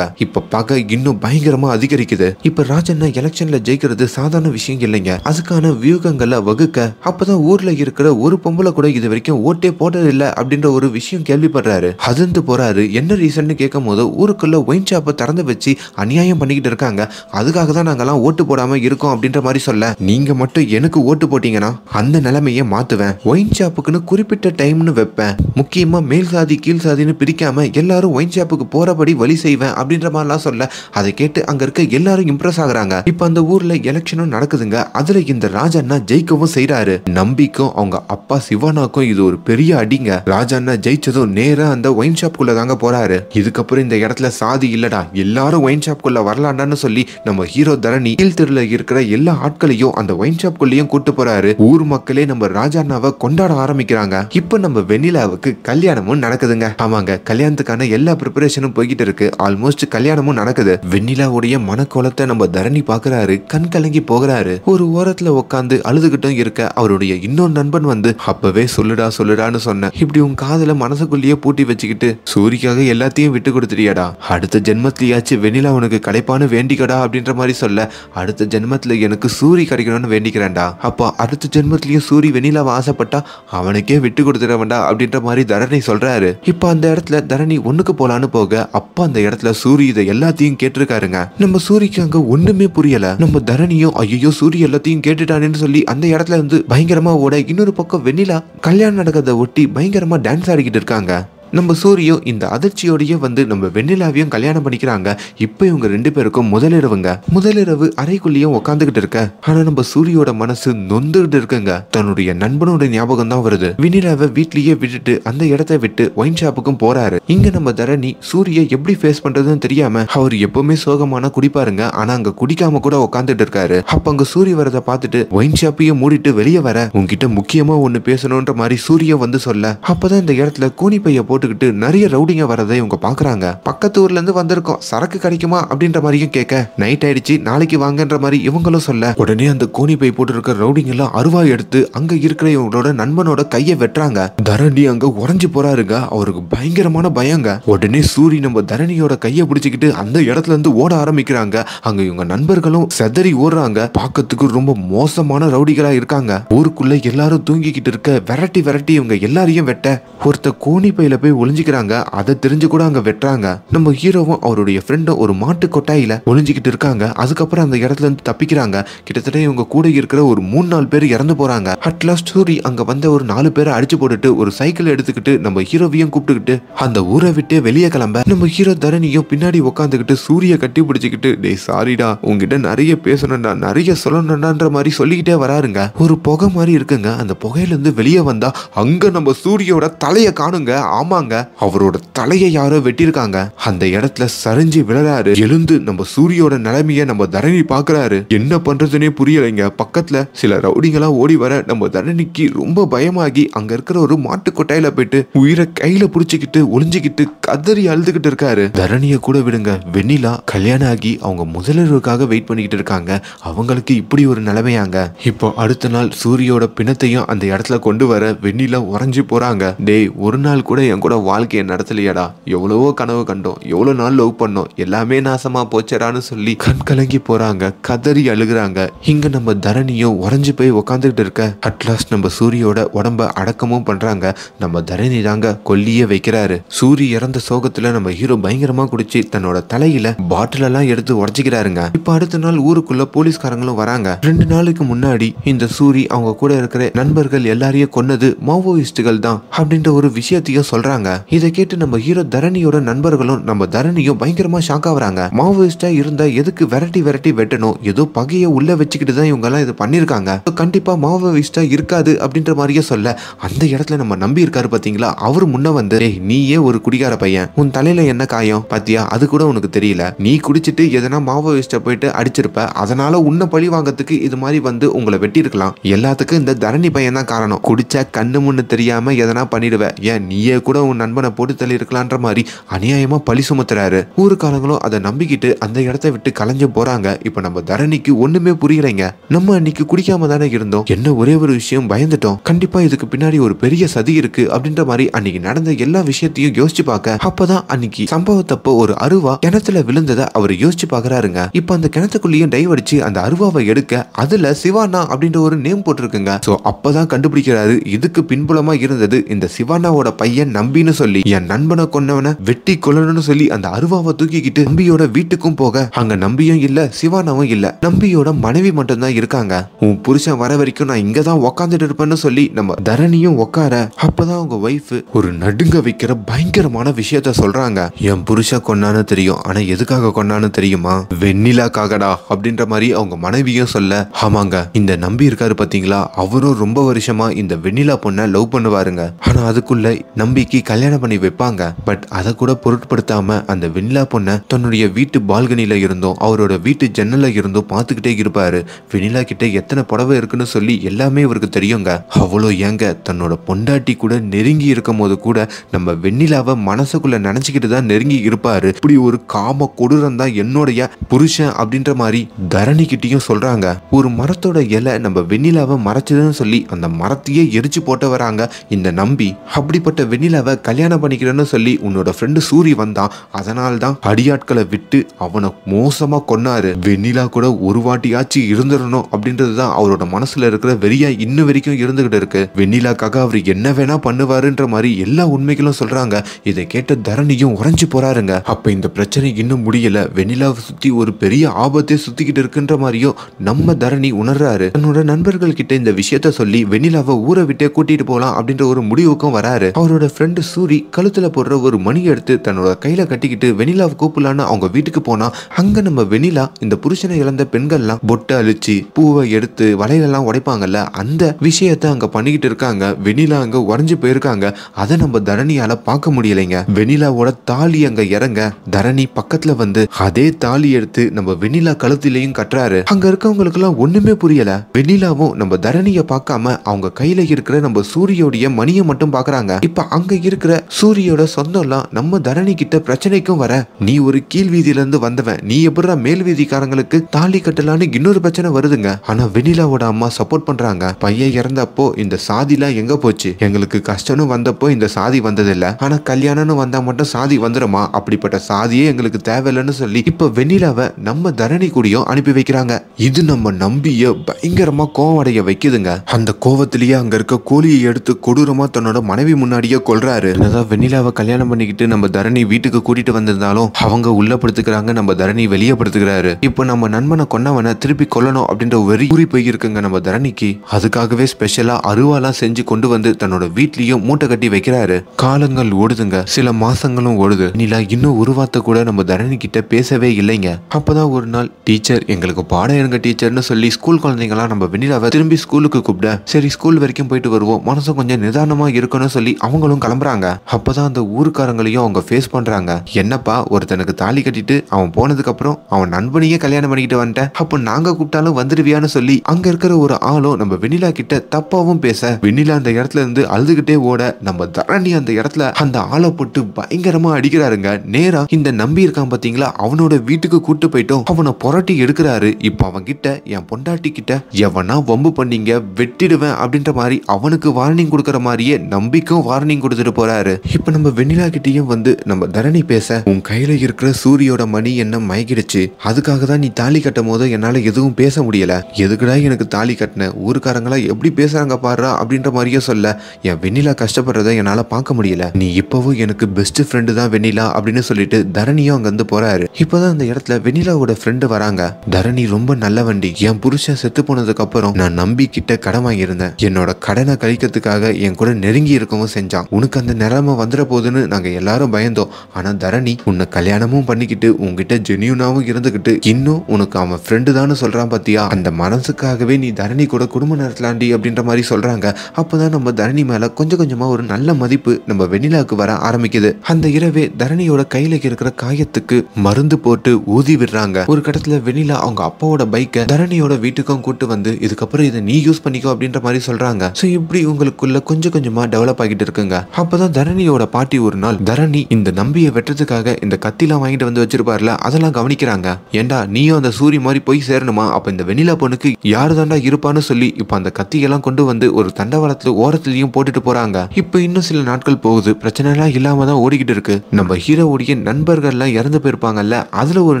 இப்ப பகை இன்னும் பயங்கரமா அதிகரிக்குது இப்ப ராஜன் எலெக்ஷன்ல ஜெயிக்கிறது சாதாரண விஷயம் இல்லைங்க அதுக்கான வியூகங்களை வகுக்க அப்பதான் ஊர்ல இருக்கிற ஒரு பொம்பளை கூட இது வரைக்கும் ஓட்டே போட்டது இல்ல அப்படின்ற ஒரு விஷயம் கேள்விப்படுறாரு அதிர்ந்து போறாரு என்ன ரீசன் கேட்கும் போது ஊருக்குள்ள ஒயின் ஷாப்பை திறந்து வச்சு அநியாயம் பண்ணிக்கிட்டு இருக்காங்க அதுக்காக தான் நாங்கெல்லாம் ஓட்டு போடாம இருக்கோம் அப்படின்ற மாதிரி சொல்ல நீங்க மட்டும் எனக்கு ஓட்டு போட்டீங்கன்னா அந்த நிலைமையை மாத்துவேன் ஒயின் ஷாப்புக்குன்னு குறிப்பிட்ட டைம்னு வைப்பேன் முக்கியமா மேல் சாதி கீழ் சாதின்னு பிரிக்காம எல்லாரும் ஒயின் ஷாப்புக்கு போறபடி வழி செய்வேன் அப்படின்ற மாதிரிலாம் சொல்ல அதை கேட்டு அங்க இருக்க எல்லாரும் இம்ப்ரெஸ் ஆகுறாங்க இப்ப அந்த ஊர்ல எலெக்ஷனும் நடக்குதுங்க அதுல இந்த ராஜண்ணா ஜெயிக்கவும் செய்யறாரு நம்பிக்கும் அவங்க அப்பா சிவானாக்கும் இது ஒரு பெரிய அடிங்க ராஜண்ணா ஜெயிச்சதும் நேரா அந்த ஒயின் ஷாப்புக்குள்ள தாங்க போறாரு இதுக்கப்புறம் இந்த இடத்துல சாதி இல்லடா எல்லாரும் ஒயின் ஷாப்புக்குள்ள வரலான்னு சொல்லி நம்ம ஹீரோ தரணி கீழ்த்திருல இருக்கிற எல்லா ஆட்களையும் அந்த ஒயின் ஷாப்குள்ளேயும் கூட்டு போறாரு ஊர் மக்களே நம்ம ராஜாண்ணாவை கொண்டாட ஆரம்பிக்கிறாங்க இப்ப நம்ம வெண்ணிலாவுக்கு கல்யாணமும் நடக்குதுங்க ஆமாங்க கல்யாணம் கல்யாணத்துக்கான எல்லா ப்ரிப்பரேஷனும் போய்கிட்டு இருக்கு ஆல்மோஸ்ட் கல்யாணமும் நடக்குது வெண்ணிலாவுடைய மனக்கோலத்தை நம்ம தரணி பாக்குறாரு கண் கலங்கி போகிறாரு ஒரு ஓரத்துல உட்காந்து அழுதுகிட்டும் இருக்க அவருடைய இன்னொரு நண்பன் வந்து அப்பவே சொல்லுடா சொல்லுடான்னு சொன்ன இப்படி உன் காதல மனசுக்குள்ளேயே பூட்டி வச்சுக்கிட்டு சூரிக்காக எல்லாத்தையும் விட்டு கொடுத்துட்டியாடா அடுத்த ஜென்மத்திலேயாச்சு வெண்ணிலா உனக்கு கிடைப்பான்னு வேண்டிக்கடா அப்படின்ற மாதிரி சொல்ல அடுத்த ஜென்மத்துல எனக்கு சூரி கிடைக்கணும்னு வேண்டிக்கிறேன்டா அப்போ அடுத்த ஜென்மத்திலயும் சூரி வெண்ணிலாவை ஆசைப்பட்டா அவனுக்கே விட்டு கொடுத்துடவேண்டா அப்படின்ற மாதிரி தரணி சொல்றாரு இப்ப அந்த இடத்துல தரணி நீ ஒண்ணுக்கு போலான்னு போக அப்பா அந்த இடத்துல சூரிய இதை எல்லாத்தையும் கேட்டிருக்காருங்க நம்ம சூரிக்கு அங்க ஒண்ணுமே புரியல நம்ம தரணியும் ஐயோ சூரிய எல்லாத்தையும் கேட்டுட்டானேன்னு சொல்லி அந்த இடத்துல இருந்து பயங்கரமா ஓட இன்னொரு பக்கம் வெண்ணிலா கல்யாணம் நடக்கிறத ஒட்டி பயங்கரமா டான்ஸ் ஆடிக்கிட்டு இருக்காங்க நம்ம சூரியோ இந்த அதிர்ச்சியோடையே வந்து நம்ம வெண்ணிலாவையும் கல்யாணம் பண்ணிக்கிறாங்க இப்போ இவங்க ரெண்டு பேருக்கும் முதலிரவுங்க முதலிரவு அறைக்குள்ளேயும் உட்காந்துக்கிட்டு இருக்க ஆனா நம்ம சூரியோட மனசு நொந்துகிட்டு இருக்குங்க தன்னுடைய நண்பனோட ஞாபகம் தான் வருது வெண்ணிலாவை வீட்லயே விட்டுட்டு அந்த இடத்த விட்டு ஒயின் ஷாப்புக்கும் போறாரு இங்க நம்ம தரணி சூரிய எப்படி ஃபேஸ் பண்றதுன்னு தெரியாம அவர் எப்பவுமே சோகமான குடிப்பாருங்க ஆனா அங்க குடிக்காம கூட உட்காந்துட்டு இருக்காரு அப்ப அங்க சூரிய வரத பார்த்துட்டு ஒயின் ஷாப்பையும் மூடிட்டு வெளியே வர உங்ககிட்ட முக்கியமா ஒண்ணு பேசணும்ன்ற மாதிரி சூரிய வந்து சொல்ல அப்பதான் இந்த இடத்துல கூனிப்பைய போட்டு போட்டுக்கிட்டு நிறைய ரவுடிங்க வரதை இவங்க பாக்குறாங்க பக்கத்து ஊர்லேருந்து வந்திருக்கோம் சரக்கு கிடைக்குமா அப்படின்ற மாதிரியும் கேட்க நைட் ஆயிடுச்சு நாளைக்கு வாங்கன்ற மாதிரி இவங்களும் சொல்ல உடனே அந்த கோணி பை ரவுடிங் ரவுடிங்கெல்லாம் அருவா எடுத்து அங்கே இருக்கிற இவங்களோட நண்பனோட கையை வெட்டுறாங்க தரணி அங்கே உறைஞ்சு போறாருங்க அவருக்கு பயங்கரமான பயங்க உடனே சூரி நம்ம தரணியோட கையை பிடிச்சிக்கிட்டு அந்த இடத்துல இருந்து ஓட ஆரம்பிக்கிறாங்க அங்க இவங்க நண்பர்களும் செதறி ஓடுறாங்க பார்க்கறதுக்கு ரொம்ப மோசமான ரவுடிகளா இருக்காங்க ஊருக்குள்ள எல்லாரும் தூங்கிக்கிட்டு இருக்க விரட்டி விரட்டி இவங்க எல்லாரையும் வெட்ட ஒருத்த கோணி பையில போய் போய் ஒளிஞ்சிக்கிறாங்க அதை தெரிஞ்சு கூட அங்க வெட்டுறாங்க நம்ம ஹீரோவும் அவருடைய ஃப்ரெண்டும் ஒரு மாட்டு கொட்டாயில ஒளிஞ்சிக்கிட்டு இருக்காங்க அதுக்கப்புறம் அந்த இடத்துல இருந்து தப்பிக்கிறாங்க கிட்டத்தட்ட இவங்க கூட இருக்கிற ஒரு மூணு நாலு பேர் இறந்து போறாங்க அட்லாஸ்ட் சூரி அங்க வந்த ஒரு நாலு பேரை அடிச்சு போட்டுட்டு ஒரு சைக்கிள் எடுத்துக்கிட்டு நம்ம ஹீரோவையும் கூப்பிட்டுக்கிட்டு அந்த ஊரை விட்டு வெளியே கிளம்ப நம்ம ஹீரோ தரணியும் பின்னாடி உட்காந்துக்கிட்டு சூரிய கட்டி பிடிச்சிக்கிட்டு டே சாரிடா உங்ககிட்ட நிறைய பேசணும்டா நிறைய சொல்லணும்டான்ற மாதிரி சொல்லிக்கிட்டே வராருங்க ஒரு புகை மாதிரி இருக்குங்க அந்த புகையில இருந்து வெளியே வந்தா அங்க நம்ம சூரியோட தலையை காணுங்க ஆமா வருவாங்க அவரோட தலையை யாரோ வெட்டியிருக்காங்க அந்த இடத்துல சரிஞ்சு விழறாரு எழுந்து நம்ம சூரியோட நிலைமைய நம்ம தரணி பாக்குறாரு என்ன பண்றதுன்னே புரியலைங்க பக்கத்துல சில ரவுடிங்களா ஓடி வர நம்ம தரணிக்கு ரொம்ப பயமாகி அங்க இருக்கிற ஒரு மாட்டு கொட்டையில போயிட்டு உயிரை கையில புடிச்சுக்கிட்டு ஒளிஞ்சுக்கிட்டு கதறி அழுதுகிட்டு இருக்காரு தரணிய கூட விடுங்க வெண்ணிலா கல்யாணம் ஆகி அவங்க முதல்வருக்காக வெயிட் பண்ணிக்கிட்டு இருக்காங்க அவங்களுக்கு இப்படி ஒரு நிலைமையாங்க இப்போ அடுத்த நாள் சூரியோட பிணத்தையும் அந்த இடத்துல கொண்டு வர வெண்ணிலா உறைஞ்சு போறாங்க டேய் ஒரு நாள் கூட என் கூட வாழ்க்கையை நடத்தலையாடா எவ்வளவோ கனவு கண்டோம் எவ்வளோ நாள் லவ் பண்ணோம் எல்லாமே நாசமாக போச்சடான்னு சொல்லி கண் கலங்கி போகிறாங்க கதறி அழுகிறாங்க இங்கே நம்ம தரணியும் உறைஞ்சு போய் உக்காந்துக்கிட்டு இருக்க அட்லாஸ்ட் நம்ம சூரியோட உடம்ப அடக்கமும் பண்ணுறாங்க நம்ம தரணி தாங்க கொல்லியே வைக்கிறாரு சூரி இறந்த சோகத்தில் நம்ம ஹீரோ பயங்கரமாக குடிச்சு தன்னோட தலையில பாட்டிலெல்லாம் எடுத்து உடச்சிக்கிறாருங்க இப்போ அடுத்த நாள் ஊருக்குள்ள போலீஸ்காரங்களும் வராங்க ரெண்டு நாளுக்கு முன்னாடி இந்த சூரி அவங்க கூட இருக்கிற நண்பர்கள் எல்லாரையும் கொன்னது மாவோயிஸ்டுகள் தான் அப்படின்ற ஒரு விஷயத்தையும் சொல்றாங்க சொல்றாங்க இதை கேட்டு நம்ம ஹீரோ தரணியோட நண்பர்களும் நம்ம தரணியும் பயங்கரமா ஷாக் ஆகுறாங்க மாவோயிஸ்டா இருந்தா எதுக்கு வெரைட்டி வெரைட்டி வெட்டணும் ஏதோ பகையை உள்ள வச்சுக்கிட்டு தான் இவங்க எல்லாம் இது பண்ணிருக்காங்க கண்டிப்பா மாவோயிஸ்டா இருக்காது அப்படின்ற மாதிரியே சொல்ல அந்த இடத்துல நம்ம நம்பி இருக்காரு பாத்தீங்களா அவர் முன்ன வந்து நீயே ஒரு குடிகார பையன் உன் தலையில என்ன காயம் பாத்தியா அது கூட உனக்கு தெரியல நீ குடிச்சிட்டு எதனா மாவோயிஸ்ட போயிட்டு அடிச்சிருப்ப அதனால உன்னை பழி வாங்கறதுக்கு இது மாதிரி வந்து உங்களை வெட்டியிருக்கலாம் எல்லாத்துக்கும் இந்த தரணி பையன் தான் காரணம் குடிச்சா கண்ணு முன்னு தெரியாம எதனா பண்ணிடுவேன் ஏன் நீயே கூட உன் நண்பனை போட்டு தள்ளி இருக்கலான்ற மாதிரி அநியாயமா பழி சுமத்துறாரு ஊருக்காரங்களும் அதை நம்பிக்கிட்டு அந்த இடத்த விட்டு கலைஞ்ச போறாங்க இப்போ நம்ம தரணிக்கு ஒண்ணுமே புரியலைங்க நம்ம அன்னைக்கு குடிக்காம தானே இருந்தோம் என்ன ஒரே ஒரு விஷயம் பயந்துட்டோம் கண்டிப்பா இதுக்கு பின்னாடி ஒரு பெரிய சதி இருக்கு அப்படின்ற மாதிரி அன்னைக்கு நடந்த எல்லா விஷயத்தையும் யோசிச்சு பார்க்க அப்பதான் அன்னைக்கு சம்பவத்தப்ப ஒரு அருவா கிணத்துல விழுந்ததை அவர் யோசிச்சு பாக்குறாருங்க இப்ப அந்த கிணத்துக்குள்ளேயும் டைவ் அடிச்சு அந்த அருவாவை எடுக்க அதுல சிவானா அப்படின்ற ஒரு நேம் போட்டிருக்குங்க சோ அப்பதான் கண்டுபிடிக்கிறாரு இதுக்கு பின்புலமா இருந்தது இந்த சிவானாவோட பையன் நம்பி தம்பின்னு சொல்லி என் நண்பனை கொன்னவனை வெட்டி கொல்லணும்னு சொல்லி அந்த அருவாவை தூக்கிக்கிட்டு நம்பியோட வீட்டுக்கும் போக அங்க நம்பியும் இல்ல சிவானாவும் இல்ல நம்பியோட மனைவி மட்டும்தான் இருக்காங்க உன் புருஷன் வர வரைக்கும் நான் இங்கதான் தான் உக்காந்துட்டு இருப்பேன்னு சொல்லி நம்ம தரணியும் உட்கார அப்பதான் உங்க ஒய்ஃப் ஒரு நடுங்க வைக்கிற பயங்கரமான விஷயத்த சொல்றாங்க என் புருஷன் கொண்டான்னு தெரியும் ஆனா எதுக்காக கொண்டான்னு தெரியுமா வெண்ணிலாக்காகடா அப்படின்ற மாதிரி அவங்க மனைவியும் சொல்ல ஆமாங்க இந்த நம்பி இருக்காரு பாத்தீங்களா அவரும் ரொம்ப வருஷமா இந்த வெண்ணிலா பொண்ணை லவ் பண்ணுவாருங்க ஆனா அதுக்குள்ள நம்பிக்கை கல்யாணம் பண்ணி வைப்பாங்க பட் அதை கூட பொருட்படுத்தாம அந்த வெண்ணிலா பொண்ணை தன்னுடைய வீட்டு பால்கனியில இருந்தும் அவரோட வீட்டு ஜன்னல இருந்தும் பார்த்துக்கிட்டே இருப்பாரு வெண்ணிலா கிட்ட எத்தனை புடவை இருக்குன்னு சொல்லி எல்லாமே இவருக்கு தெரியுங்க அவ்வளோ ஏங்க தன்னோட பொண்டாட்டி கூட நெருங்கி இருக்கும் போது கூட நம்ம வெண்ணிலாவை மனசுக்குள்ள நினைச்சுக்கிட்டு தான் நெருங்கி இருப்பாரு இப்படி ஒரு காம கொடூரம் தான் என்னுடைய புருஷன் அப்படின்ற மாதிரி தரணி கிட்டேயும் சொல்றாங்க ஒரு மரத்தோட இலை நம்ம வெண்ணிலாவை மறைச்சதுன்னு சொல்லி அந்த மரத்தையே எரிச்சு போட்டு வராங்க இந்த நம்பி அப்படிப்பட்ட வெண்ணிலாவை கல்யாணம் பண்ணிக்கிறேன்னு சொல்லி உன்னோட ஃப்ரெண்டு சூரி வந்தான் அதனால தான் அடியாட்களை விட்டு அவனை மோசமாக கொன்னாரு வெண்ணிலா கூட ஒரு வாட்டியாச்சு இருந்துடணும் அப்படின்றது தான் அவரோட மனசுல இருக்கிற வெறியா இன்னும் வரைக்கும் இருந்துகிட்டு இருக்கு வெண்ணிலாக்காக அவர் என்ன வேணா பண்ணுவாருன்ற மாதிரி எல்லா உண்மைகளும் சொல்றாங்க இதை கேட்ட தரணியும் உறைஞ்சு போறாருங்க அப்ப இந்த பிரச்சனை இன்னும் முடியல வெண்ணிலாவை சுத்தி ஒரு பெரிய ஆபத்தே சுத்திக்கிட்டு இருக்குன்ற மாதிரியும் நம்ம தரணி உணர்றாரு தன்னோட நண்பர்கள் கிட்ட இந்த விஷயத்த சொல்லி வெண்ணிலாவை ஊரை விட்டே கூட்டிட்டு போகலாம் அப்படின்ற ஒரு முடிவுக்கும் வராரு அவரோட ஃப்ரெண்ட் சொல்லிட்டு சூரி கழுத்தில் போடுற ஒரு மணி எடுத்து தன்னோட கையில் கட்டிக்கிட்டு வெனிலாவை கூப்பிடலான்னு அவங்க வீட்டுக்கு போனா அங்கே நம்ம வெனிலா இந்த புருஷனை இழந்த பெண்கள்லாம் பொட்டை அழிச்சு பூவை எடுத்து வலையிலெல்லாம் உடைப்பாங்கல்ல அந்த விஷயத்த அங்கே பண்ணிக்கிட்டு இருக்காங்க வெனிலா அங்கே உறைஞ்சு போயிருக்காங்க அதை நம்ம தரணியால் பார்க்க முடியலைங்க வெனிலாவோட தாலி அங்கே இறங்க தரணி பக்கத்தில் வந்து அதே தாலி எடுத்து நம்ம வெனிலா கழுத்திலையும் கட்டுறாரு அங்கே எல்லாம் ஒன்றுமே புரியல வெனிலாவும் நம்ம தரணியை பார்க்காம அவங்க கையில் இருக்கிற நம்ம சூரியோடைய மணியை மட்டும் பார்க்குறாங்க இப்போ அங்கே இருக்கிற சூரியோட சொந்தம்லாம் நம்ம தரணி கிட்ட பிரச்சனைக்கும் வர நீ ஒரு கீழ் வீதியில இருந்து வந்தவன் நீ எப்படி மேல் வீதிக்காரங்களுக்கு தாலி கட்டலான்னு இன்னொரு பிரச்சனை வருதுங்க ஆனா வெனிலாவோட அம்மா சப்போர்ட் பண்றாங்க பையன் இறந்தப்போ இந்த சாதிலாம் எங்க போச்சு எங்களுக்கு கஷ்டம்னு வந்தப்போ இந்த சாதி வந்ததில்ல ஆனா கல்யாணம்னு வந்தா மட்டும் சாதி வந்துடுமா அப்படிப்பட்ட சாதியே எங்களுக்கு தேவையில்லைன்னு சொல்லி இப்ப வெண்ணிலாவை நம்ம தரணி கூடியும் அனுப்பி வைக்கிறாங்க இது நம்ம நம்பிய பயங்கரமா கோவம் அடைய வைக்குதுங்க அந்த கோவத்திலேயே அங்க இருக்க கோழியை எடுத்து கொடூரமா தன்னோட மனைவி முன்னாடியே கொள்ற சொல்றாரு என்னதான் வெண்ணிலாவை கல்யாணம் பண்ணிக்கிட்டு நம்ம தரணி வீட்டுக்கு கூட்டிட்டு வந்திருந்தாலும் அவங்க உள்ள படுத்துக்கிறாங்க நம்ம தரணி வெளியே படுத்துக்கிறாரு இப்போ நம்ம நண்பனை கொன்னவனை திருப்பி கொல்லணும் அப்படின்ற வெறி கூறி போயிருக்குங்க நம்ம தரணிக்கு அதுக்காகவே ஸ்பெஷலா அருவாலாம் செஞ்சு கொண்டு வந்து தன்னோட வீட்லயும் மூட்டை கட்டி வைக்கிறாரு காலங்கள் ஓடுதுங்க சில மாசங்களும் ஓடுது நிலா இன்னும் உருவாத்த கூட நம்ம தரணி கிட்ட பேசவே இல்லைங்க அப்பதான் ஒரு நாள் டீச்சர் எங்களுக்கு பாடம் இருங்க டீச்சர்னு சொல்லி ஸ்கூல் குழந்தைங்களாம் நம்ம வெண்ணிலாவை திரும்பி ஸ்கூலுக்கு கூப்பிட சரி ஸ்கூல் வரைக்கும் போயிட்டு வருவோம் மனசு கொஞ்சம் நிதானமா இருக்கணும்னு சொல்லி அவங்களும் கிளம்புற போகிறாங்க அப்போ தான் அந்த ஊருக்காரங்களையும் அவங்க ஃபேஸ் பண்ணுறாங்க என்னப்பா ஒருத்தனுக்கு தாலி கட்டிட்டு அவன் போனதுக்கப்புறம் அவன் நண்பனையே கல்யாணம் பண்ணிக்கிட்டு வந்துட்டேன் அப்போ நாங்கள் கூப்பிட்டாலும் வந்துடுவியான்னு சொல்லி அங்கே இருக்கிற ஒரு ஆளும் நம்ம வெண்ணிலா கிட்ட தப்பாவும் பேச வெண்ணிலா அந்த இடத்துல இருந்து அழுதுகிட்டே ஓட நம்ம தரணி அந்த இடத்துல அந்த ஆளை போட்டு பயங்கரமா அடிக்கிறாருங்க நேரா இந்த நம்பி இருக்கான் பாத்தீங்களா அவனோட வீட்டுக்கு கூட்டு போயிட்டோம் அவனை புரட்டி எடுக்கிறாரு இப்ப அவன் கிட்ட என் பொண்டாட்டி கிட்ட எவனா வம்பு பண்ணீங்க வெட்டிடுவேன் அப்படின்ற மாதிரி அவனுக்கு வார்னிங் கொடுக்கற மாதிரியே நம்பிக்கும் வார்னிங் கொடுத்துட்டு போறாரு இப்போ நம்ம வெண்ணிலா கிட்டேயும் வந்து நம்ம தரணி பேச உன் கையில இருக்கிற சூரியோட மணி என்ன மயக்கிடுச்சு அதுக்காக தான் நீ தாலி கட்டும் போது என்னால எதுவும் பேச முடியல எதுக்குடா எனக்கு தாலி கட்டின ஊருக்காரங்களா எப்படி பேசுறாங்க பாடுறா அப்படின்ற மாதிரியே சொல்ல என் வெண்ணிலா கஷ்டப்படுறத என்னால பார்க்க முடியல நீ இப்பவும் எனக்கு பெஸ்ட் ஃப்ரெண்டு தான் வெண்ணிலா அப்படின்னு சொல்லிட்டு தரணியும் அங்க வந்து போறாரு இப்பதான் அந்த இடத்துல வெண்ணிலாவோட ஃப்ரெண்டு வராங்க தரணி ரொம்ப நல்ல வண்டி என் புருஷன் செத்து போனதுக்கு அப்புறம் நான் நம்பி கிட்ட கடன் வாங்கியிருந்தேன் என்னோட கடனை கழிக்கிறதுக்காக என் கூட நெருங்கி இருக்கவும் செஞ்சான் உனக்கு அந்த அந்த நிலைமை வந்துட போகுதுன்னு நாங்கள் எல்லாரும் பயந்தோம் ஆனால் தரணி உன்னை கல்யாணமும் பண்ணிக்கிட்டு உங்ககிட்ட ஜெனியூனாவும் இருந்துக்கிட்டு இன்னும் உனக்கு அவன் ஃப்ரெண்டு தானே சொல்கிறான் பார்த்தியா அந்த மனசுக்காகவே நீ தரணி கூட குடும்ப நடத்தலாண்டி அப்படின்ற மாதிரி சொல்கிறாங்க அப்போ தான் நம்ம தரணி மேலே கொஞ்சம் கொஞ்சமாக ஒரு நல்ல மதிப்பு நம்ம வெண்ணிலாவுக்கு வர ஆரம்பிக்குது அந்த இரவே தரணியோட கையில இருக்கிற காயத்துக்கு மருந்து போட்டு ஊதி விடுறாங்க ஒரு கட்டத்தில் வெண்ணிலா அவங்க அப்பாவோட பைக்கை தரணியோட வீட்டுக்கும் கூட்டு வந்து இதுக்கப்புறம் இதை நீ யூஸ் பண்ணிக்கோ அப்படின்ற மாதிரி சொல்றாங்க ஸோ இப்படி உங்களுக்குள்ள கொஞ்சம் கொஞ்சமா டெவலப் ஆகிட்டு இருக்குங்க அப்போ அப்பதான் தரணியோட பாட்டி ஒரு நாள் தரணி இந்த நம்பியை வெட்டுறதுக்காக இந்த கத்திலாம் வாங்கிட்டு வந்து வச்சிருப்பார்ல அதெல்லாம் கவனிக்கிறாங்க ஏண்டா நீயும் அந்த சூரிய மாதிரி போய் சேரணுமா அப்ப இந்த வெண்ணிலா பொண்ணுக்கு யாரு தாண்டா இருப்பான்னு சொல்லி இப்ப அந்த கத்தியெல்லாம் கொண்டு வந்து ஒரு தண்டவாளத்துல ஓரத்துலயும் போட்டுட்டு போறாங்க இப்ப இன்னும் சில நாட்கள் போகுது பிரச்சனை எல்லாம் இல்லாம தான் ஓடிக்கிட்டு இருக்கு நம்ம ஹீரோவுடைய நண்பர்கள்லாம் இறந்து போயிருப்பாங்கல்ல அதுல ஒரு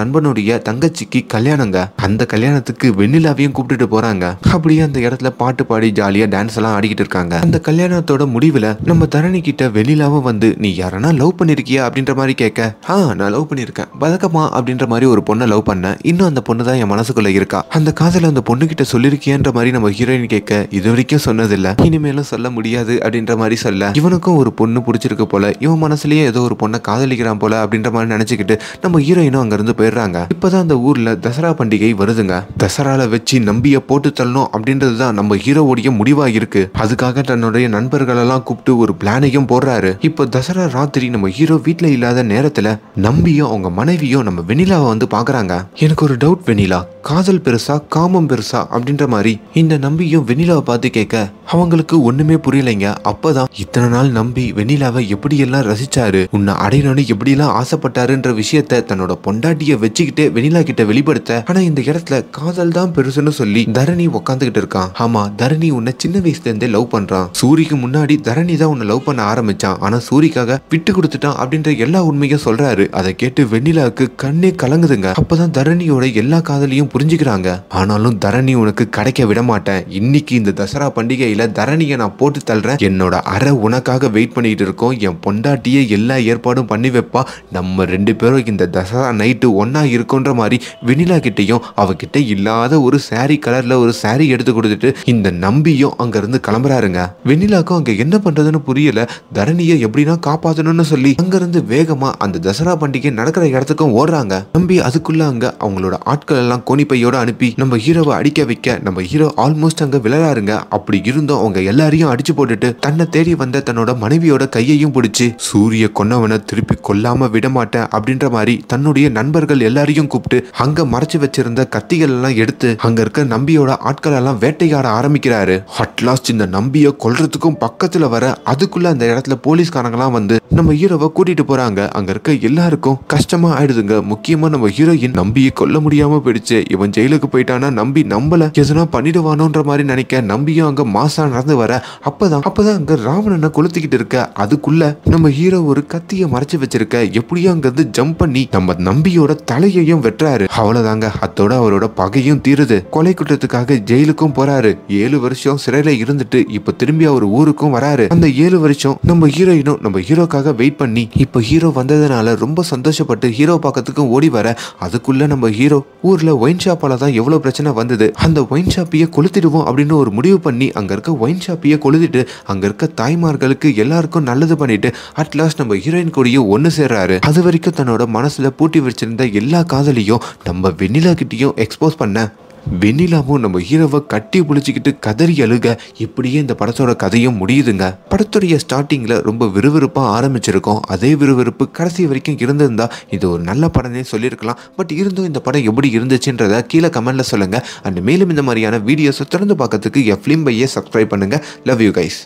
நண்பனுடைய தங்கச்சிக்கு கல்யாணங்க அந்த கல்யாணத்துக்கு வெண்ணிலாவையும் கூப்பிட்டுட்டு போறாங்க அப்படியே அந்த இடத்துல பாட்டு பாடி ஜாலியா டான்ஸ் எல்லாம் ஆடிக்கிட்டு இருக்காங்க அந்த கல்யாணத்தோட முடிவுல நம்ம தரணி கிட்ட கிட்ட வெளியிலாவும் வந்து நீ யாரனா லவ் பண்ணிருக்கியா அப்படின்ற மாதிரி கேட்க ஆ நான் லவ் பண்ணியிருக்கேன் பதக்கமா அப்படின்ற மாதிரி ஒரு பொண்ணை லவ் பண்ணேன் இன்னும் அந்த பொண்ணு தான் என் மனசுக்குள்ள இருக்கா அந்த காதல அந்த பொண்ணு கிட்ட சொல்லிருக்கியன்ற மாதிரி நம்ம ஹீரோயின் கேட்க இது வரைக்கும் சொன்னதில்ல இனிமேலும் சொல்ல முடியாது அப்படின்ற மாதிரி சொல்ல இவனுக்கும் ஒரு பொண்ணு பிடிச்சிருக்கு போல இவன் மனசுலயே ஏதோ ஒரு பொண்ணை காதலிக்கிறான் போல அப்படின்ற மாதிரி நினைச்சுக்கிட்டு நம்ம ஹீரோயினும் அங்கிருந்து போயிடுறாங்க இப்பதான் அந்த ஊர்ல தசரா பண்டிகை வருதுங்க தசரால வச்சு நம்பிய போட்டு தள்ளணும் அப்படின்றது தான் நம்ம ஹீரோவுடைய முடிவா இருக்கு அதுக்காக தன்னுடைய நண்பர்களெல்லாம் கூப்பிட்டு ஒரு பிளானையும் கையும் போடுறாரு இப்போ தசரா ராத்திரி நம்ம ஹீரோ வீட்டில் இல்லாத நேரத்தில் நம்பியும் அவங்க மனைவியும் நம்ம வெனிலாவை வந்து பார்க்குறாங்க எனக்கு ஒரு டவுட் வெனிலா காதல் பெருசா காமம் பெருசா அப்படின்ற மாதிரி இந்த நம்பியும் வெண்ணிலாவை பார்த்து கேட்க அவங்களுக்கு ஒண்ணுமே புரியலைங்க அப்பதான் இத்தனை நாள் நம்பி வெண்ணிலாவை எப்படியெல்லாம் ரசிச்சாரு உன்னை அடையணும்னு எல்லாம் ஆசைப்பட்டாருன்ற விஷயத்த தன்னோட பொண்டாட்டிய வச்சுக்கிட்டே வெண்ணிலா கிட்ட வெளிப்படுத்த ஆனா இந்த இடத்துல காதல் தான் பெருசுன்னு சொல்லி தரணி உக்காந்துகிட்டு இருக்கான் ஆமா தரணி உன்னை சின்ன வயசுல இருந்தே லவ் பண்றான் சூரிக்கு முன்னாடி தரணி தான் உன்னை லவ் பண்ண ஆரம்பிச்சான் ஆனா சூரிக்காக விட்டு கொடுத்துட்டான் அப்படின்ற எல்லா உண்மையும் சொல்றாரு அதை கேட்டு வெண்ணிலாவுக்கு கண்ணே கலங்குதுங்க அப்பதான் தரணியோட எல்லா காதலையும் புரிஞ்சுக்கிறாங்க ஆனாலும் தரணி உனக்கு கிடைக்க விட மாட்டேன் இன்னைக்கு இந்த தசரா பண்டிகையில தரணியை நான் போட்டு தள்ளுறேன் என்னோட அரை உனக்காக வெயிட் பண்ணிட்டு இருக்கோம் என் பொண்டாட்டியே எல்லா ஏற்பாடும் பண்ணி வைப்பா நம்ம ரெண்டு பேரும் இந்த தசரா நைட்டு ஒன்னா இருக்கோன்ற மாதிரி வெனிலா கிட்டையும் அவகிட்ட இல்லாத ஒரு சாரி கலர்ல ஒரு சாரி எடுத்து கொடுத்துட்டு இந்த நம்பியும் அங்க இருந்து கிளம்புறாருங்க வெண்ணிலாக்கும் அங்க என்ன பண்றதுன்னு புரியல தரணியை எப்படின்னா காப்பாத்தணும்னு சொல்லி அங்க இருந்து வேகமா அந்த தசரா பண்டிகை நடக்கிற இடத்துக்கும் ஓடுறாங்க நம்பி அதுக்குள்ள அங்க அவங்களோட ஆட்கள் எல்லாம் கொண்டு கவனிப்பையோட அனுப்பி நம்ம ஹீரோவை அடிக்க வைக்க நம்ம ஹீரோ ஆல்மோஸ்ட் அங்க விளையாடுங்க அப்படி இருந்தும் அவங்க எல்லாரையும் அடிச்சு போட்டுட்டு தன்னை தேடி வந்த தன்னோட மனைவியோட கையையும் பிடிச்சி சூரிய கொன்னவனை திருப்பி கொல்லாம விடமாட்டேன் அப்படின்ற மாதிரி தன்னுடைய நண்பர்கள் எல்லாரையும் கூப்பிட்டு அங்க மறைச்சு வச்சிருந்த கத்திகள் எல்லாம் எடுத்து அங்க இருக்க நம்பியோட ஆட்கள் எல்லாம் வேட்டையாட ஆரம்பிக்கிறாரு அட்லாஸ்ட் இந்த நம்பிய கொல்றதுக்கும் பக்கத்துல வர அதுக்குள்ள அந்த இடத்துல எல்லாம் வந்து நம்ம ஹீரோவை கூட்டிட்டு போறாங்க அங்க இருக்க எல்லாருக்கும் கஷ்டமா ஆயிடுதுங்க முக்கியமா நம்ம ஹீரோயின் நம்பியை கொல்ல முடியாம போயிடுச்சு இவன் ஜெயிலுக்கு போயிட்டானா நம்பி நம்பல எதுனா பண்ணிடுவானோன்ற மாதிரி நினைக்க நம்பியும் அங்க மாசா நடந்து வர அப்பதான் அப்பதான் அங்க ராவணனை கொளுத்திக்கிட்டு இருக்க அதுக்குள்ள நம்ம ஹீரோ ஒரு கத்திய மறைச்சு வச்சிருக்க எப்படியும் அங்க இருந்து ஜம்ப் பண்ணி நம்ம நம்பியோட தலையையும் வெட்டுறாரு அவ்வளவுதாங்க அத்தோட அவரோட பகையும் தீருது கொலை குற்றத்துக்காக ஜெயிலுக்கும் போறாரு ஏழு வருஷம் சிறையில இருந்துட்டு இப்ப திரும்பி அவர் ஊருக்கும் வராரு அந்த ஏழு வருஷம் நம்ம ஹீரோயினும் நம்ம ஹீரோக்காக வெயிட் பண்ணி இப்ப ஹீரோ வந்ததுனால ரொம்ப சந்தோஷப்பட்டு ஹீரோ பக்கத்துக்கும் ஓடி வர அதுக்குள்ள நம்ம ஹீரோ ஊர்ல ஒயின் ஒயின் ஷாப்பால தான் எவ்வளோ பிரச்சனை வந்தது அந்த ஒயின் ஷாப்பையே கொளுத்திடுவோம் அப்படின்னு ஒரு முடிவு பண்ணி அங்கே இருக்க ஒயின் ஷாப்பையே கொளுத்திட்டு அங்கே இருக்க தாய்மார்களுக்கு எல்லாருக்கும் நல்லது பண்ணிட்டு அட்லாஸ்ட் நம்ம ஹீரோயின் கூடயும் ஒன்று சேர்றாரு அது வரைக்கும் தன்னோட மனசில் பூட்டி வச்சிருந்த எல்லா காதலையும் நம்ம வெண்ணிலா கிட்டேயும் எக்ஸ்போஸ் பண்ண வெண்ணிலாவும் நம்ம ஹீரோவை கட்டி பிடிச்சிக்கிட்டு கதறி அழுக இப்படியே இந்த படத்தோட கதையும் முடியுதுங்க படத்துடைய ஸ்டார்டிங்கில் ரொம்ப விறுவிறுப்பாக ஆரம்பிச்சிருக்கோம் அதே விறுவிறுப்பு கடைசி வரைக்கும் இருந்திருந்தா இது ஒரு நல்ல படம்னே சொல்லியிருக்கலாம் பட் இருந்தும் இந்த படம் எப்படி இருந்துச்சுன்றத கீழே கமெண்ட்டில் சொல்லுங்கள் அண்ட் மேலும் இந்த மாதிரியான வீடியோஸை திறந்து பார்க்கறதுக்கு என் பையே சப்ஸ்கிரைப் பண்ணுங்கள் லவ் யூ கைஸ்